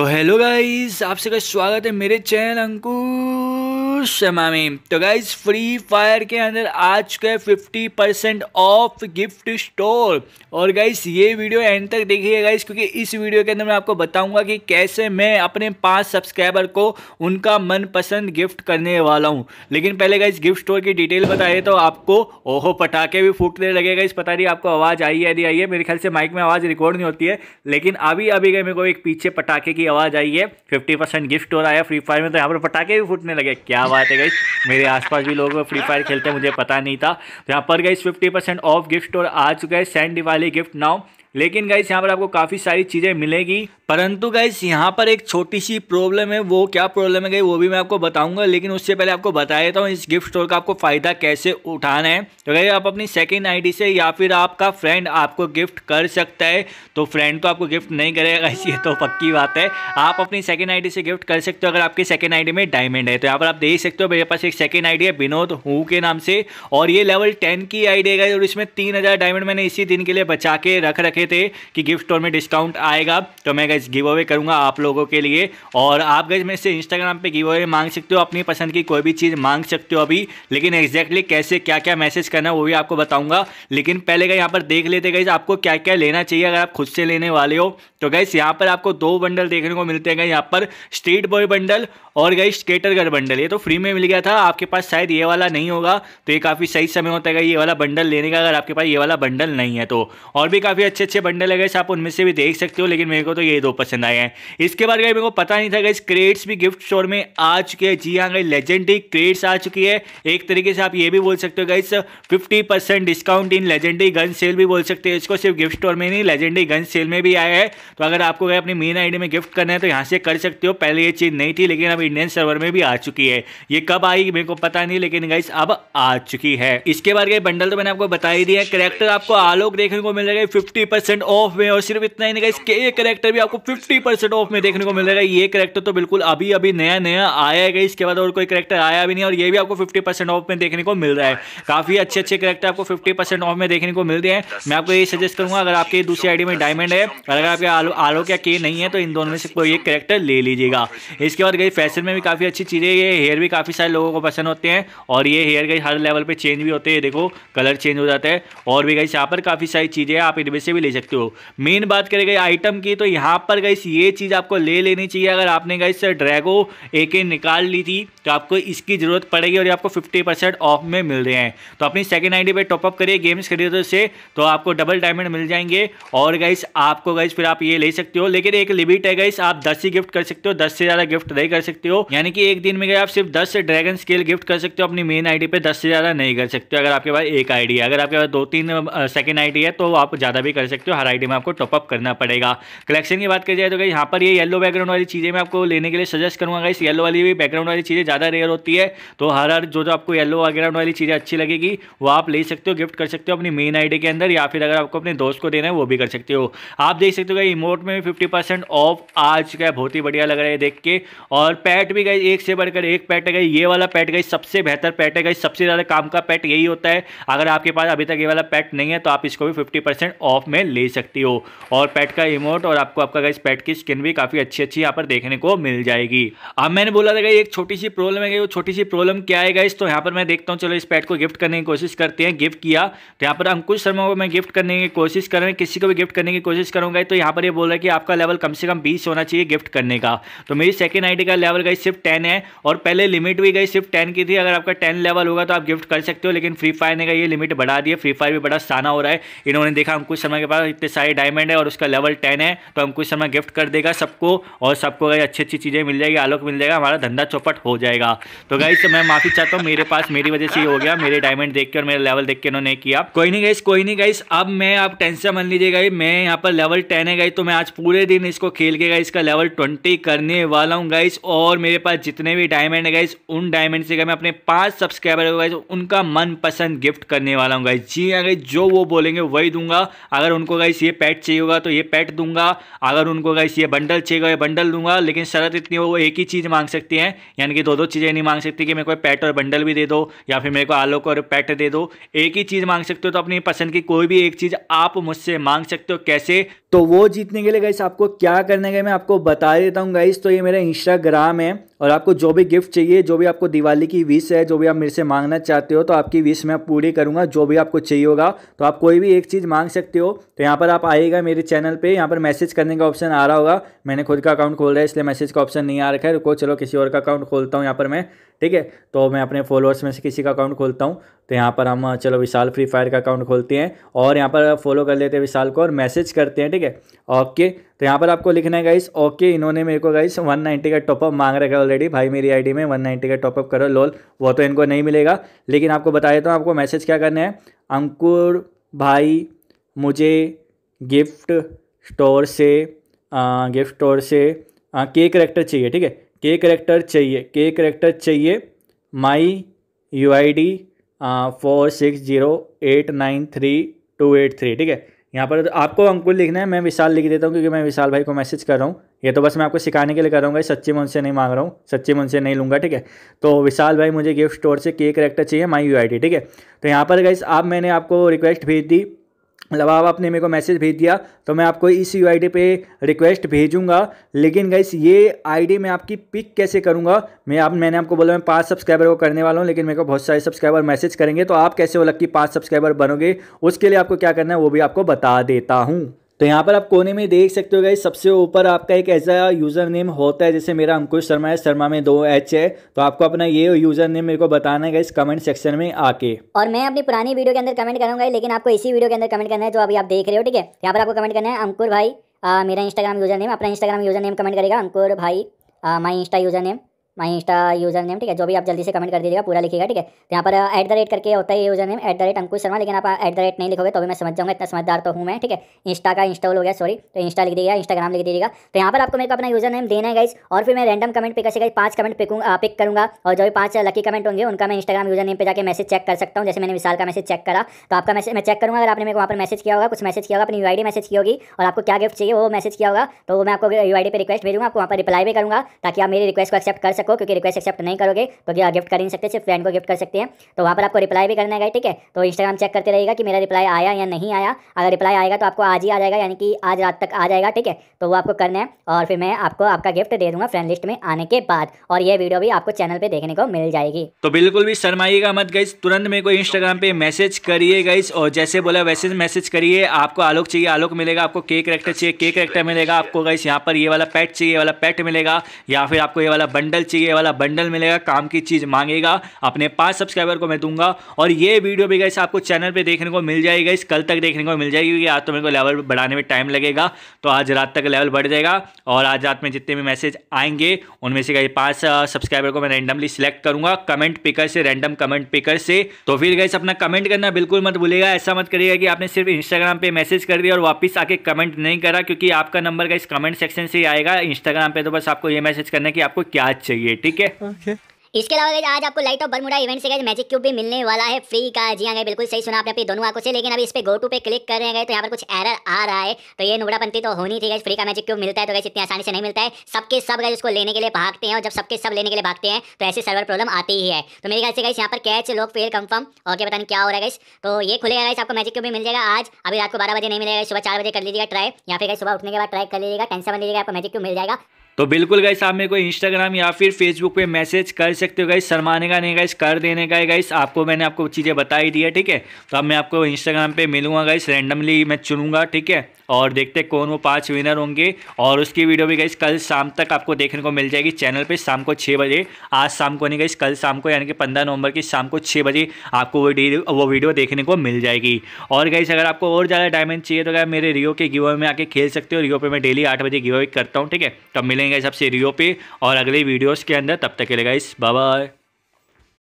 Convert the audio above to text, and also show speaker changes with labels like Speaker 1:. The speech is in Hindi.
Speaker 1: तो हेलो गाइस आप सबका स्वागत है मेरे चैनल अंकुर जरूर तो गाइज फ्री फायर के अंदर आज का fifty percent off gift store और गाइज ये वीडियो एंड तक देखिए गाइज क्योंकि इस वीडियो के अंदर मैं आपको बताऊंगा कि कैसे मैं अपने पांच सब्सक्राइबर को उनका मनपसंद गिफ्ट करने वाला हूँ लेकिन पहले गाइज गिफ्ट स्टोर की डिटेल बताइए तो आपको ओहो पटाखे भी फूटने लगे गाइज पता नहीं आपको आवाज़ आई है नहीं आई है मेरे ख्याल से माइक में आवाज़ रिकॉर्ड नहीं होती है लेकिन अभी अभी गए मेरे को एक पीछे पटाखे की आवाज़ आई है फिफ्टी गिफ्ट स्टोर आया फ्री फायर में तो यहाँ पर पटाखे भी फूटने लगे क्या बात है गई मेरे आसपास भी लोग फ्री फायर खेलते हैं मुझे पता नहीं था तो यहाँ पर गई फिफ्टी परसेंट ऑफ गिफ्ट और आ चुका है सेंड दिवाली गिफ्ट नाउ लेकिन गाइस यहाँ पर आपको काफ़ी सारी चीज़ें मिलेगी परंतु गाइस यहाँ पर एक छोटी सी प्रॉब्लम है वो क्या प्रॉब्लम है गई वो भी मैं आपको बताऊंगा लेकिन उससे पहले आपको बता देता हूँ इस गिफ्ट स्टोर का आपको फ़ायदा कैसे उठाना है तो गाइस आप अपनी सेकेंड आईडी से या फिर आपका फ्रेंड आपको गिफ्ट कर सकता है तो फ्रेंड तो आपको गिफ्ट नहीं करेगा ये तो पक्की बात है आप अपनी सेकेंड आई से गिफ्ट कर सकते हो अगर आपकी सेकेंड आई में डायमंड है तो यहाँ पर आप देख सकते हो मेरे पास एक सेकेंड आई है विनोद हु के नाम से और ये लेवल टेन की आई है और इसमें तीन डायमंड मैंने इसी दिन के लिए बचा के रख रखे रखे थे कि गिफ्ट स्टोर में डिस्काउंट आएगा तो मैं गैस गिव अवे करूँगा आप लोगों के लिए और आप गैस मेरे से इंस्टाग्राम पर गिव अवे मांग सकते हो अपनी पसंद की कोई भी चीज़ मांग सकते हो अभी लेकिन एग्जैक्टली कैसे क्या क्या मैसेज करना वो भी आपको बताऊँगा लेकिन पहले गए यहाँ पर देख लेते गए आपको क्या क्या लेना चाहिए अगर आप खुद से लेने वाले हो तो गैस यहाँ पर आपको दो बंडल देखने को मिलते हैं यहाँ पर स्ट्रीट बॉय बंडल और गई स्केटर गन बंडल ये तो फ्री में मिल गया था आपके पास शायद ये वाला नहीं होगा तो ये काफ़ी सही समय होता है ये वाला बंडल लेने का अगर आपके पास ये वाला बंडल नहीं है तो और भी काफ़ी अच्छे अच्छे बंडल है गैस आप उनमें से भी देख सकते हो लेकिन मेरे को तो ये दो पसंद आए हैं इसके बाद गई मेरे को पता नहीं था गई क्रेट्स भी गिफ्ट स्टोर में आ चुके हैं जी हाँ गई लेजेंडरी क्रेट्स आ चुकी है एक तरीके से आप ये भी बोल सकते हो guys fifty percent discount in legendary gun sale भी बोल सकते हो इसको सिर्फ गिफ्ट स्टोर में नहीं लेजेंडरी गन सेल में भी आया है तो अगर आपको गए अपनी मेन आई में गिफ्ट करना है तो यहाँ से कर सकते हो पहले ये चीज़ नहीं थी लेकिन अब इंडियन सर्वर में भी आ चुकी है ये कब आई मेरे को पता नहीं लेकिन गाइस अब आ चुकी है इसके बाद गई बंडल तो मैंने आपको बता ही दिया करेक्टर आपको आलोक देखने को मिल रहा है फिफ्टी परसेंट ऑफ में और सिर्फ इतना ही नहीं इसके ये करेक्टर भी आपको फिफ्टी परसेंट ऑफ में देखने को मिलेगा ये करेक्टर तो बिल्कुल अभी अभी नया नया आया है इसके बाद और कोई करेक्टर आया भी नहीं और ये भी आपको फिफ्टी परसेंट ऑफ में देखने को मिल रहा है काफी अच्छे अच्छे करेक्टर आपको फिफ्टी परसेंट ऑफ में देखने को मिल रहे हैं मैं आपको ये सजेस्ट करूंगा अगर आपके दूसरी आईडी में डायमंड है और अगर आपके आलो आलो क्या के नहीं है तो इन दोनों में से कोई एक करेक्टर ले लीजिएगा इसके बाद गई फैशन में भी काफी अच्छी चीजें ये हेयर भी काफी सारे लोगों को पसंद होते हैं और ये हेयर गई हर लेवल पर चेंज भी होते हैं देखो कलर चेंज हो जाता है और भी गई यहाँ पर काफी सारी चीजें आप इनमें से भी ले सकते हो मेन बात करें गई आइटम की तो यहाँ पर गई ये चीज़ आपको ले लेनी चाहिए अगर आपने गई इससे ड्रैगो ए के निकाल ली थी तो आपको इसकी ज़रूरत पड़ेगी और ये आपको फिफ्टी परसेंट ऑफ में मिल रहे हैं तो अपनी सेकेंड आई डी पर टॉपअप करिए गेम्स खरीदो तो से तो आपको डबल डायमंड मिल जाएंगे और गई आपको गई फिर आप ये ले सकते हो लेकिन एक लिमिट है गई आप दस ही गिफ्ट कर सकते हो दस से ज़्यादा गिफ्ट नहीं कर सकते हो यानी कि एक दिन में गए आप सिर्फ दस ड्रैगन स्केल गिफ्ट कर सकते हो अपनी मेन आई डी दस से ज़्यादा नहीं कर सकते हो अगर आपके पास एक आई है अगर आपके पास दो तीन सेकेंड आई है तो आप ज़्यादा भी कर सकते सकते हो हर में आपको टॉपअप करना पड़ेगा कलेक्शन की बात कर जाए तो यहाँ पर ये येलो बैकग्राउंड वाली चीज़ें मैं आपको लेने के लिए सजेस्ट करूँगा इस येलो वाली भी बैकग्राउंड वाली चीज़ें ज़्यादा रेयर होती है तो हर हर जो जो आपको येलो बैकग्राउंड वाली चीज़ें अच्छी लगेगी वो आप ले सकते हो गिफ्ट कर सकते हो अपनी मेन आई के अंदर या फिर अगर आपको अपने दोस्त को देना है वो भी कर सकते हो आप देख सकते हो गई इमोट में भी फिफ्टी ऑफ आज का बहुत ही बढ़िया लग रहा है देख के और पैट भी गई एक से बढ़कर एक पैट है गई ये वाला पैट गई सबसे बेहतर पैट है गई सबसे ज़्यादा काम का पैट यही होता है अगर आपके पास अभी तक ये वाला पैट नहीं है तो आप इसको भी फिफ्टी ऑफ में ले सकती हो और पेट का इमोट और आपको आपका गाइस पेट की स्किन भी काफ़ी अच्छी अच्छी यहाँ पर देखने को मिल जाएगी अब मैंने बोला था एक छोटी सी प्रॉब्लम है वो छोटी सी प्रॉब्लम क्या है गाइस तो यहाँ पर मैं देखता हूँ चलो इस पेट को गिफ्ट करने की कोशिश करते हैं गिफ्ट किया तो यहाँ पर अंकुश शर्मा को मैं गिफ्ट करने की कोशिश कर रहे हूँ किसी को भी गिफ्ट करने की कोशिश करूंगा तो यहाँ पर यह बोल रहा है कि आपका लेवल कम से कम बीस होना चाहिए गिफ्ट करने का तो मेरी सेकेंड आई का लेवल गई सिर्फ टेन है और पहले लिमिट भी गई सिर्फ टेन की थी अगर आपका टेन लेवल होगा तो आप गिफ्ट कर सकते हो लेकिन फ्री फायर ने का ये लिमिट बढ़ा दिया फ्री फायर भी बड़ा साना हो रहा है इन्होंने देखा हम कुछ समय के बाद इतने सारे डायमंड है और उसका लेवल टेन है तो हम कुछ समय गिफ्ट कर देगा सबको और सबको गई अच्छी अच्छी चीज़ें मिल जाएगी आलोक मिल जाएगा हमारा धंधा चौपट हो जाएगा तो गई तो मैं माफ़ी चाहता हूँ मेरे पास मेरी वजह से हो गया मेरे डायमंड देख के और मेरे लेवल देख के उन्होंने किया कोई नहीं गई कोई नहीं गई अब मैं आप टेंशन मान लीजिए गई मैं यहाँ पर लेवल टेन है गई तो मैं आज पूरे दिन इसको खेल के गई इसका लेवल ट्वेंटी करने वाला हूँ गाइस और मेरे पास जितने भी डायमंड है गाइस उन डायमंड से मैं अपने पांच सब्सक्राइबर को गाइस उनका मनपसंद गिफ्ट करने वाला हूँ गाइस जी हाँ गाइस जो वो बोलेंगे वही दूंगा अगर उनको गाइस ये पैट चाहिए होगा तो ये पैट दूंगा अगर उनको गाइस ये बंडल चाहिए होगा ये बंडल दूंगा लेकिन शरत इतनी हो वो एक ही चीज़ मांग सकती हैं यानी कि दो दो चीज़ें नहीं मांग सकती कि मेरे को पैट और बंडल भी दे दो या फिर मेरे को आलोक और पैट दे दो एक ही चीज़ मांग सकते हो तो अपनी पसंद की कोई भी एक चीज़ आप मुझसे मांग सकते हो कैसे तो वो जीतने के लिए गाइस आपको क्या करने का मैं आपको बता देता हूँ गाइस तो ये मेरा इंस्टाग्राम है और आपको जो भी गिफ्ट चाहिए जो भी आपको दिवाली की विश है जो भी आप मेरे से मांगना चाहते हो तो आपकी विश मैं पूरी करूँगा जो भी आपको चाहिए होगा तो आप कोई भी एक चीज़ मांग सकते हो तो यहाँ पर आप आइएगा मेरे चैनल पे यहाँ पर मैसेज करने का ऑप्शन आ रहा होगा मैंने खुद का अकाउंट खोल रहा है इसलिए मैसेज का ऑप्शन नहीं आ रखा है रुको चलो किसी और का अकाउंट खोलता हूँ यहाँ पर मैं ठीक है तो मैं अपने फॉलोअर्स में से किसी का अकाउंट खोलता हूँ तो यहाँ पर हम चलो विशाल फ्री फायर का अकाउंट खोलते हैं और यहाँ पर फॉलो कर लेते हैं विशाल को और मैसेज करते हैं ठीक है ओके तो यहाँ पर आपको लिखना है गाइस ओके इन्होंने मेरे को गाइस 190 का टॉपअप मांग रखा है ऑलरेडी भाई मेरी आईडी में 190 का टॉपअप करो लोल वो तो इनको नहीं मिलेगा लेकिन आपको बता देता हूँ आपको मैसेज क्या करना है अंकुर भाई मुझे गिफ्ट स्टोर से गिफ्ट स्टोर से के करेक्टर चाहिए ठीक है के करेक्टर चाहिए के करेक्टर चाहिए my U I D four six zero eight nine three two eight three ठीक है यहाँ पर तो आपको अंकुल लिखना है मैं विशाल लिख देता हूँ क्योंकि मैं विशाल भाई को मैसेज कर रहा हूँ ये तो बस मैं आपको सिखाने के लिए कर रहा हूँ सच्चे मन से नहीं मांग रहा हूँ सच्चे मन से नहीं लूँगा ठीक है तो विशाल भाई मुझे गिफ्ट स्टोर से के करेक्टर चाहिए माई यू ठीक है तो यहाँ पर गई आप मैंने आपको रिक्वेस्ट भेज दी मतलब आप आपने मेरे को मैसेज भेज दिया तो मैं आपको इस यू आई पे रिक्वेस्ट भेजूंगा लेकिन गाइस ये आईडी मैं आपकी पिक कैसे करूंगा मैं आप मैंने आपको बोला मैं पाँच सब्सक्राइबर को करने वाला हूं लेकिन मेरे को बहुत सारे सब्सक्राइबर मैसेज करेंगे तो आप कैसे वो लग की पाँच सब्सक्राइबर बनोगे उसके लिए आपको क्या करना है वो भी आपको बता देता हूँ तो यहाँ पर आप कोने में देख सकते हो गई सबसे ऊपर आपका एक ऐसा यूज़र नेम होता है जैसे मेरा अंकुश शर्मा है शर्मा में दो एच है तो आपको अपना ये यूज़र नेम मेरे को बताना है इस कमेंट सेक्शन में आके
Speaker 2: और मैं अपनी पुरानी वीडियो के अंदर कमेंट करूँगा लेकिन आपको इसी वीडियो के अंदर कमेंट करना है जो अभी आप देख रहे हो ठीक है यहाँ पर आपको कमेंट करना है अंकुर भाई आ, मेरा इंस्टाग्राम यूज़र नेम अपना इंस्टाग्राम यूज़र नेम कमेंट करेगा अंकुर भाई my insta user name my insta user name ठीक है जो भी आप जल्दी से कमेंट कर दीजिएगा पूरा लिखिएगा ठीक है तो यहाँ पर एट द रेट करके होता है user name at the rate Ankush Sharma लेकिन आप एट द रेट नहीं लिखोगे तो भी मैं समझ जाऊँगा इतना समझदार तो हूँ मैं ठीक है इंस्टा का इंस्टॉल हो गया सॉरी तो इंस्टा लिख दीजिएगा इंस्टाग्राम लिख दीजिएगा तो यहाँ पर आपको मेरे को अपना यूजर नेम देना है गाइज और फिर मैं रैंडम कमेंट पिक करेगा पाँच कमेंट पिकूंगा पिक करूँगा और जो भी पाँच लकी कमेंट होंगे उनका मैं इंस्टाग्राम यूजर नेम पर जाकर मैसेज चेक कर सकता हूँ जैसे मैंने विशाल का मैसेज चेक करा तो आपका मैसेज मैं चेक करूँगा अगर आपने मेरे को वहाँ पर मैसेज किया होगा कुछ मैसेज किया होगा अपनी यू मैसेज की होगी और आपको क्या गिफ्ट चाहिए वो मैसेज किया होगा तो मैं आपको यू आई पे रिक्वेस्ट भेजूँगा आपको वहाँ पर रिप्लाई भी करूँगा ताकि आप मेरी रिक्वेस्ट को एक्सेप्ट कर सको को क्योंकि रिक्वेस्ट एक्सेप्ट नहीं करोगे तो क्या गिफ्ट कर नहीं सकते सिर्फ फ्रेंड को गिफ्ट कर सकते हैं तो वहाँ पर आपको रिप्लाई भी करना है ठीक है तो इंस्टाग्राम चेक करते रहेगा कि मेरा रिप्लाई आया या नहीं आया अगर रिप्लाई आएगा तो आपको आज ही आ जाएगा यानी कि आज रात तक आ जाएगा ठीक है तो वो आपको करना है और फिर मैं आपको आपका गिफ्ट दे दूंगा फ्रेंड लिस्ट में आने के बाद और ये वीडियो भी आपको चैनल पर देखने को मिल जाएगी
Speaker 1: तो बिल्कुल भी शर्माइएगा मत गई तुरंत मेरे को इंस्टाग्राम पर मैसेज करिए गई और जैसे बोला वैसे मैसेज करिए आपको आलोक चाहिए आलोक मिलेगा आपको केक रेक्टर चाहिए केक रेक्टर मिलेगा आपको गई यहाँ पर ये वाला पैट चाहिए वाला पैट मिलेगा या फिर आपको ये वाला बंडल चाहिए ये वाला बंडल मिलेगा काम की चीज़ मांगेगा अपने पांच सब्सक्राइबर को मैं दूंगा और ये वीडियो भी गई आपको चैनल पर देखने को मिल जाएगा इस कल तक देखने को मिल जाएगी क्योंकि आज तो मेरे को लेवल बढ़ाने में टाइम लगेगा तो आज रात तक लेवल बढ़ जाएगा और आज रात में जितने भी मैसेज आएंगे उनमें से गई पांच सब्सक्राइबर को मैं रैंडमली सिलेक्ट करूंगा कमेंट पिकर से रैंडम कमेंट पिकर से तो फिर गई अपना कमेंट करना बिल्कुल मत भूलेगा ऐसा मत करिएगा कि आपने सिर्फ इंस्टाग्राम पे मैसेज कर दिया और वापस आके कमेंट नहीं करा क्योंकि आपका नंबर का इस कमेंट सेक्शन से ही आएगा इंस्टाग्राम पे तो बस आपको ये मैसेज करना है कि आपको क्या चाहिए चाहिए ठीक है
Speaker 2: इसके अलावा आज आपको लाइट ऑफ बरमुडा इवेंट से गए मैजिक क्यूब भी मिलने वाला है फ्री का जी हाँ बिल्कुल सही सुना आपने अपनी दोनों आंखों से लेकिन अभी इस पे गो टू पे क्लिक कर रहे हैं तो यहाँ पर कुछ एरर आ रहा है तो ये नुबड़ापंथी तो होनी थी गई फ्री का मैजिक क्यूब मिलता है तो गैस इतनी आसानी से नहीं मिलता है सबके सब गए इसको लेने के लिए भागते हैं और जब सबके सब लेने के लिए भागते हैं तो ऐसे सर्वर प्रॉब्लम आती ही है तो मेरे ख्याल से गई यहाँ पर कैच लोग फेल कंफर्म और क्या पता नहीं क्या हो रहा है तो ये खुलेगा गई आपको मैजिक क्यूब भी मिल जाएगा आज अभी रात को बारह बजे नहीं मिलेगा सुबह चार बजे कर लीजिएगा ट्राई या फिर सुबह उठने के बाद ट्राई कर लीजिएगा टेंशन बन लीजिएगा आपको मैजिक क्यूब मिल जाएगा
Speaker 1: तो बिल्कुल गाइस आप मेरे को इंस्टाग्राम या फिर फेसबुक पे मैसेज कर सकते हो गाइस शर्माने का नहीं गाइस कर देने का है गाइस आपको मैंने आपको चीज़ें बता ही दी है ठीक है तो अब मैं आपको इंस्टाग्राम पे मिलूंगा गाइस रैंडमली मैं चुनूंगा ठीक है और देखते कौन वो पाँच विनर होंगे और उसकी वीडियो भी गई कल शाम तक आपको देखने को मिल जाएगी चैनल पर शाम को छः बजे आज शाम को नहीं गई कल शाम को यानी कि पंद्रह नवंबर की शाम को छः बजे आपको वो वो वीडियो देखने को मिल जाएगी और गई अगर आपको और ज़्यादा डायमंड चाहिए तो क्या मेरे रियो के गिवे में आके खेल सकते हो रियो पे मैं डेली आठ बजे गिवे करता हूँ ठीक है तब तो मिलेंगे मिलेंगे सबसे रियो पे और अगले वीडियोज़ के अंदर तब तक के लिए गाइस बाय